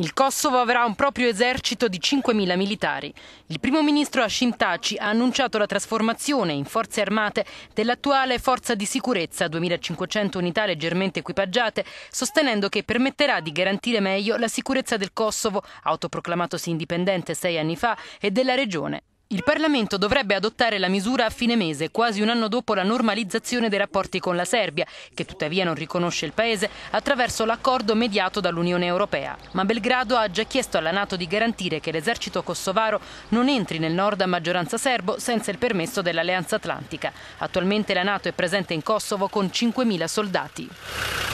Il Kosovo avrà un proprio esercito di 5.000 militari. Il primo ministro Hashim Taci ha annunciato la trasformazione in forze armate dell'attuale forza di sicurezza, 2.500 unità leggermente equipaggiate, sostenendo che permetterà di garantire meglio la sicurezza del Kosovo, autoproclamatosi indipendente sei anni fa, e della regione. Il Parlamento dovrebbe adottare la misura a fine mese, quasi un anno dopo la normalizzazione dei rapporti con la Serbia, che tuttavia non riconosce il paese, attraverso l'accordo mediato dall'Unione Europea. Ma Belgrado ha già chiesto alla Nato di garantire che l'esercito kosovaro non entri nel nord a maggioranza serbo senza il permesso dell'Alleanza Atlantica. Attualmente la Nato è presente in Kosovo con 5.000 soldati.